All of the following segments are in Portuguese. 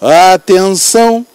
Atenção!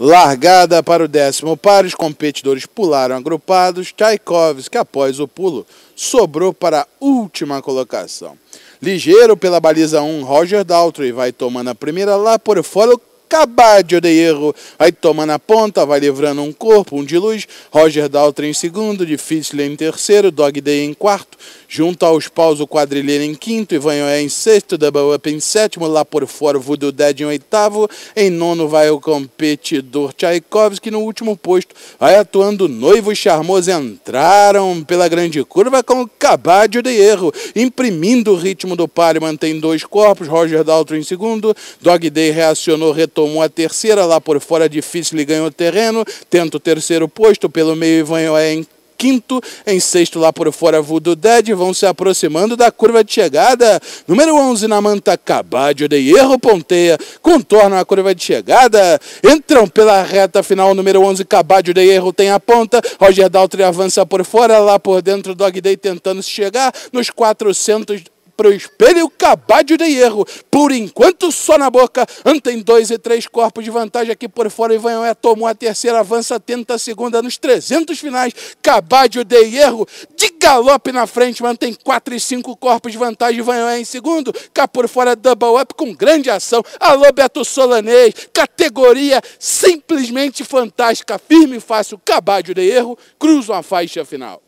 Largada para o décimo par, os competidores pularam agrupados. Tchaikovsky, após o pulo, sobrou para a última colocação. Ligeiro pela baliza 1, Roger Daltrey vai tomando a primeira lá por fora acabar de erro, Aí toma na ponta, vai livrando um corpo, um de luz. Roger Daltrey em segundo, Difícil em terceiro, Dog Day em quarto. Junto aos paus, o quadrilheiro em quinto, Ivan Yoé em sexto, Double Up em sétimo, lá por fora o Voodoo Dead em oitavo. Em nono vai o competidor Tchaikovsky no último posto. Aí atuando noivo e charmoso entraram pela grande curva com o cabádio de erro, imprimindo o ritmo do palio, mantém dois corpos, Roger Daltrey em segundo, Dog Day reacionou, retornou tomou a terceira, lá por fora é difícil e ganhou terreno, tenta o terceiro posto, pelo meio Ivan é em quinto, em sexto lá por fora Voodoo Dead, vão se aproximando da curva de chegada, número 11 na manta Cabadio de Erro Ponteia, contorna a curva de chegada, entram pela reta final, número 11 Cabadio de Erro tem a ponta, Roger Daltri avança por fora, lá por dentro Dog Day tentando chegar nos 400 para o espelho cabádio de erro, por enquanto só na boca, antem dois e três corpos de vantagem aqui por fora, Ivan é tomou a terceira, avança, tenta a segunda nos 300 finais, cabádio de erro, de galope na frente, mantém quatro e cinco corpos de vantagem, Ivan é em segundo, cá por fora, double up com grande ação, alô Beto Solanês, categoria simplesmente fantástica, firme e fácil, cabádio de erro, cruza uma faixa final.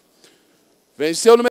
Venceu no